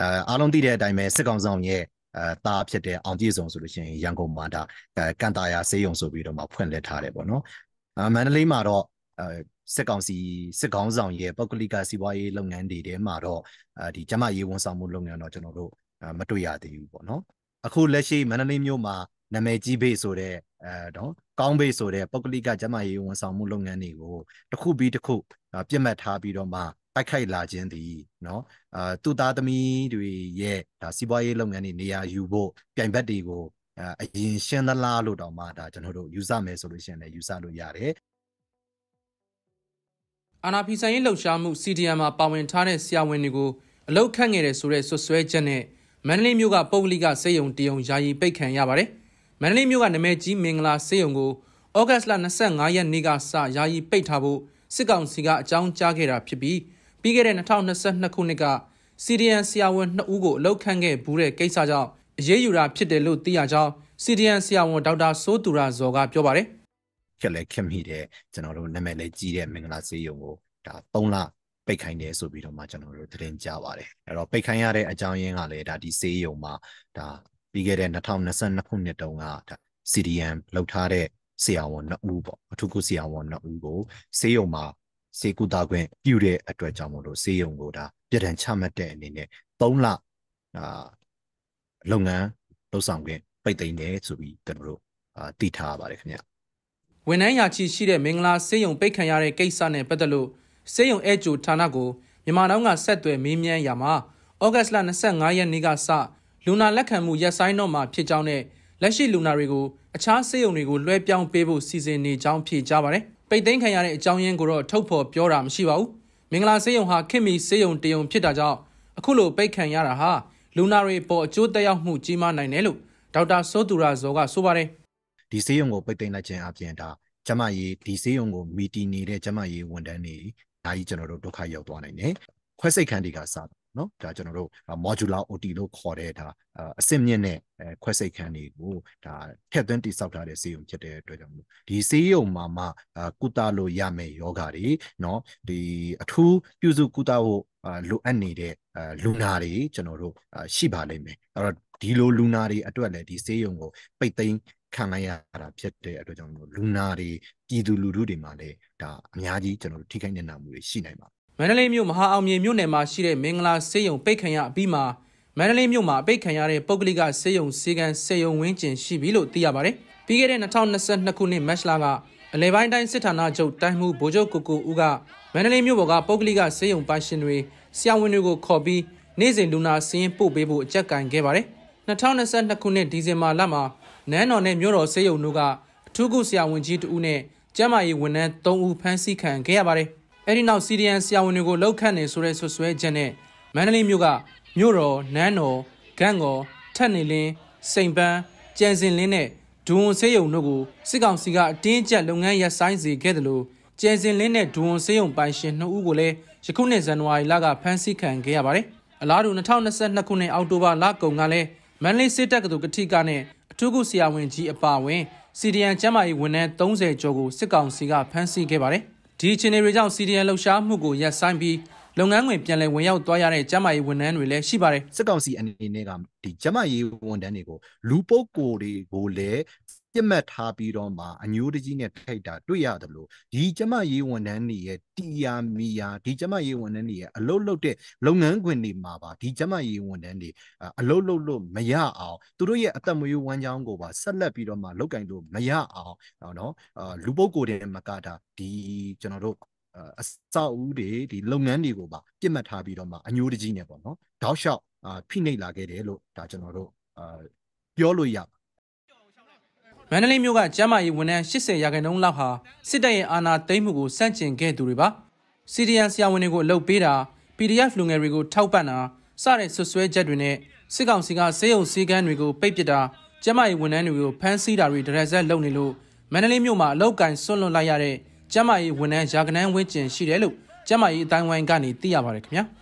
အဲအားလုံးသိတဲ့အတိုင်းပဲစစ်ကောင်ဆောင်ရဲ့အဲတာဖြစ်တဲ့အောင်ပြည်စုံဆိုလို့ရှိရင်ရန်ကုန်မှာဒါကန်တာယာစေးရုံဆိုပြီးတော့မှဖွင့်လှစ်ထားတယ်ပေါ့နော်အမန္တလေးမှာတော့အဲစစ်ကောင်စီစစ်ကောင်ဆောင်ရဲ့ပုဂ္ဂလိကစီးပွားရေးလုပ်ငန်းတွေထဲမှာတော့အဲဒီကျမရေးဝန်ဆောင်မှုလုပ်ငန်းတော့ကျွန်တော်တို့မတွေ့ရသေးဘူးပေါ့နော် အခုလက်ရှိမန္တလေးမြို့မှာနာမည်ကြီးဘေးဆိုတဲ့အဲတော့ကောင်းဘေးဆိုတဲ့ပုဂ္ဂလိကကျမရေးဝန်ဆောင်မှုလုပ်ငန်းတွေကိုတစ်ခုပြီးတစ်ခုပြစ်မှတ်ထားပြီးတော့မှတိုက်ခိုက်လာခြင်းသည်နော်အာသူသားသမီးတွေရဲ့ဒါစီးပွားရေးလုပ်ငန်းတွေနေရာယူဖို့ပြိုင်ဘက်တွေကို အရင်ရှင်းသလားလို့တောင်မှဒါကျွန်တော်တို့ယူဆမယ်ဆိုလို့ရှိရင်လည်းယူဆလို့ရတယ်အာနာဖီဆိုင်ရေးလှုပ်ရှားမှု CDM မှာပါဝင်ထားတဲ့ဆရာဝန်တွေကိုအလောက်ခန့်ခဲ့တယ်ဆိုတဲ့ဆွဆွဲချက်နဲ့မန္တလေးမြို့ကပုဂ္ဂလိကစေယုံတယုံယာယီပိတ်ခံရပါတယ်။မန္တလေးမြို့ကနာမည်ကြီးမင်္ဂလာစေယုံကိုဩဂတ်လ25ရက်နေ့ကစယာယီပိတ်ထားဖို့စစ်ကောင်စီကအကြောင်းကြားခဲ့တာဖြစ်ပြီးပြီးခဲ့တဲ့2022ခုနှစ်ကစီဒီယန်ဆရာဝန်2ဦးကိုအလုပ်ခန့်ခဲ့ဘူးတဲ့ကိစ္စကြောင့်အရေးယူတာဖြစ်တယ်လို့သိရကြောင်းစီဒီယန်ဆရာဝန်ဒေါက်တာစိုးသူရဇော်ကပြောပါတယ်ခက်လဲခက်မိတယ်ကျွန်တော်တို့နာမည်လဲကြီးတဲ့မင်္ဂလာစေယုံကိုဒါ3လပိတ်ခိုင်းတယ်ဆိုပြီးတော့မှကျွန်တော်တို့သတင်းကြားပါတယ်အဲ့တော့ပိတ်ခိုင်းရတဲ့အကြောင်းရင်းကလည်းဒါဒီစေယုံမှာဒါပြီးခဲ့တဲ့2022ခုနှစ်တုန်းကဒါ CDM လောက်ထားတဲ့ဆရာဝန်2ဦးပေါ့အထူးကုဆရာဝန်2ဦးကိုစေယုံမှာစေကူတာခွင့်ပြုတဲ့အတွက်ကြောင့်မို့လို့စေယုံကိုဒါပြည်တံချမှတ်တဲ့အနေနဲ့၃လအာလုပ်ငန်းလုပ်ဆောင်ခွင့်ပိတ်သိမ်းတယ်ဆိုပြီးကျွန်တော်တို့အာတည်ထားရပါတယ်ခင်ဗျဝန်ထမ်းရာချီရှိတဲ့မင်္ဂလာစေယုံပိတ်ခံရတဲ့ကိစ္စနဲ့ပတ်သက်လို့စေယုံအဲဂျိုဌာနကိုမြန်မာတောင်ကဆက်သွယ်မေးမြန်းရာမှာဩဂတ်လ25ရက်နေ့ကစလူနာလက်ခံမှုရက်ဆိုင်တော့မှာဖြစ်ကြောင်းနဲ့လက်ရှိလူနာတွေကိုအခြားစေယုံတွေကိုလွှဲပြောင်းပေးဖို့စီစဉ်နေကြောင်းဖြေကြားပါတယ်။ပိတ်သိမ်းခံရတဲ့အကြောင်းရင်းကိုတော့ထုတ်ဖော်ပြောတာမရှိပါဘူးမင်္ဂလာဆေးရုံဟာခင်မီဆေးရုံတရုံဖြစ်တာကြောင့်အခုလိုပိတ်ခံရတာဟာလူနာတွေပေါ်အကျိုးသက်ရောက်မှုကြီးမားနိုင်တယ်လို့ဒေါက်တာစောသူရာဇော်ကဆိုပါတယ်ဒီဆေးရုံကိုပိတ်သိမ်းလိုက်ခြင်းအပြင်ဒါကျမကြီးဒီဆေးရုံကိုမီတီနေတဲ့ကျမကြီးဝန်ထမ်းတွေအားကြီးကျွန်တော်တို့ဒုက္ခရောက်သွားနိုင်တယ်ခွဲစိတ်ခံတွေကစတာနော်ဒါကျွန်တော်တို့ modular OT လို့ခေါ်တဲ့ဒါအစစ်မြင့်တဲ့ခွဲစိတ်ခန်းတွေကိုဒါထက်သွင်းတိစောက်ထားတဲ့ဆေးရုံဖြစ်တဲ့အတွက်ကြောင့်မို့ဒီဆေးရုံမှာမှကုသလို့ရမယ်ယောဂတွေနော်ဒီအထူးပြုစုကုသဖို့လိုအပ်နေတဲ့လူနာတွေကျွန်တော်တို့ရှိပါလိမ့်မယ်အဲ့တော့ဒီလိုလူနာတွေအတွက်လည်းဒီဆေးရုံကို ပိတ်သိမ်းခံလိုက်ရတာဖြစ်တဲ့အတွက်ကြောင့်လူနာတွေပြည်သူလူထုတွေမှာလည်းဒါအများကြီးကျွန်တော်တို့ထိခိုက်နေနာမှုတွေရှိနိုင်ပါမန္တလေးမြို့မဟာအောင်မြေမြို့နယ်မှာရှိတဲ့မင်္ဂလာဆေးရုံပိတ်ခံရအပြီးမှာမန္တလေးမြို့မှာပိတ်ခံရတဲ့ပုဂ္ဂလိကဆေးရုံစေကန်ဆေးရုံဝင်းကျင်ရှိပြီလို့သိရပါတယ်။ပြီးခဲ့တဲ့2022ခုနှစ်မတ်လကအလဲပိုင်းတိုင်းစစ်ဌာနချုပ်တိုင်းမှုဗိုလ်ချုပ်ကိုကိုဦးကမန္တလေးမြို့ပေါ်ကပုဂ္ဂလိကဆေးရုံပိုင်ရှင်တွေဆရာဝန်တွေကိုခေါ်ပြီးနေ့စဉ်လူနာစင်းပို့ပေးဖို့အကြက်ကင်ခဲ့ပါတယ်။2022ခုနှစ်ဒီဇင်ဘာလမှာနန်းတော်နဲ့မြို့တော်ဆေးရုံတို့ကအထူးကုဆရာဝန်ကြီးတဦးနဲ့ကျန်းမာရေးဝန်ထမ်း3ဦးဖမ်းဆီးခံခဲ့ရပါတယ်။အဲ့ဒီနောက်စီဒီယန်ဆရာဝန်တွေကိုလှုပ်ခတ်နေဆိုတဲ့ဆွဆွဲချက်နဲ့မန္တလေးမြို့ကမြို့တော်နန်းတော်ဂန့်တော်ထက်နေလင်းစိန်ပန်းကြံစင်လင်းနဲ့ဒွန်ဆေးရုံတို့ကိုစစ်ကောင်စီကအတင်းကျပ်လုပ်ငန်းရပ်ဆိုင်းစေခဲ့တယ်လို့ကြံစင်လင်းနဲ့ဒွန်ဆေးရုံပိုင်ရှင်နှစ်ဦးကိုလည်းယခုနှစ်ဇန်နဝါရီလကဖမ်းဆီးခံခဲ့ရပါတယ်။အလားတူ2022ခုနှစ်အောက်တိုဘာလကုန်ကလည်းမန္တလေးစစ်တပ်ကတူကတိကနဲ့အထူးကုဆရာဝန်ကြီးအပါအဝင်စီဒီယန်ကျမ်းမာရေးဝန်ထမ်း30ကျော်ကိုစစ်ကောင်စီကဖမ်းဆီးခဲ့ပါတယ်။ဒီအခြေအနေတွေကြောင့် CDN လှုပ်ရှားမှုကိုရပ်ဆိုင်းပြီးလုပ်ငန်းဝင်ပြန်လည်ဝင်ရောက်သွားရတဲ့ကျမရေးဝန်ထမ်းတွေလည်းရှိပါတယ်စစ်ကောင်စီအနေနဲ့ကဒီကျမရေးဝန်ထမ်းတွေကိုလူပုဂ္ဂိုလ်တွေကိုလည်းပြစ်မှတ်ထားပြီးတော့မှအညိုးတကြီးနဲ့ထိုက်တာတွေ့ရတယ်လို့ဒီကျမရေးဝန်ထမ်းတွေရဲ့တီယာမီယာဒီကျမရေးဝန်ထမ်းတွေရဲ့အလုပ်လုပ်တဲ့လုပ်ငန်းခွင်တွေမှာပါဒီကျမရေးဝန်ထမ်းတွေအလုပ်လုပ်လို့မရအောင်သူတို့ရဲ့အသက်မွေးဝမ်းကြောင်းကိုပါဆက်လက်ပြီးတော့မှလုပ်ကင်လို့မရအောင်နော်လူပုဂ္ဂိုလ်တွေမကတာဒီကျွန်တော်တို့အစောက်ဦးတွေဒီလုပ်ငန်းတွေကိုပါပြစ်မှတ်ထားပြီးတော့မှအညိုးတကြီးနဲ့ပေါ့နော်တောက်လျှောက်ဖိနှိပ်လာခဲ့တယ်လို့ဒါကျွန်တော်တို့ပြောလို့ရပါမန္တလေးမြို့ကကျမ်းမာရေးဝန်ထမ်း80ရာခိုင်နှုန်းလောက်ဟာစစ်တပ်ရဲ့အာဏာသိမ်းမှုကိုစန့်ကျင်ခဲ့သူတွေပါ။ CDN ဆရာဝန်တွေကိုအလုပ်ပေးတာ PDF လူငယ်တွေကိုထောက်ပံ့တာစတဲ့ဆွဆွဲချက်တွေနဲ့စစ်ကောင်စီကစေယုံစည်းကမ်းတွေကိုပိတ်ပစ်တာကျမ်းမာရေးဝန်ထမ်းတွေကိုဖမ်းဆီးတာတွေဒရက်ဆက်လုပ်နေလို့မန္တလေးမြို့မှာအလောက်ကင်ဆွန့်လွတ်လိုက်ရတဲ့ကျမ်းမာရေးဝန်ထမ်းရာခိုင်နှုန်းဝန်းကျင် ရှိတယ်လို့ကျမ်းမာရေးအတိုင်းဝိုင်းကနေသိရပါတယ်ခင်ဗျာ။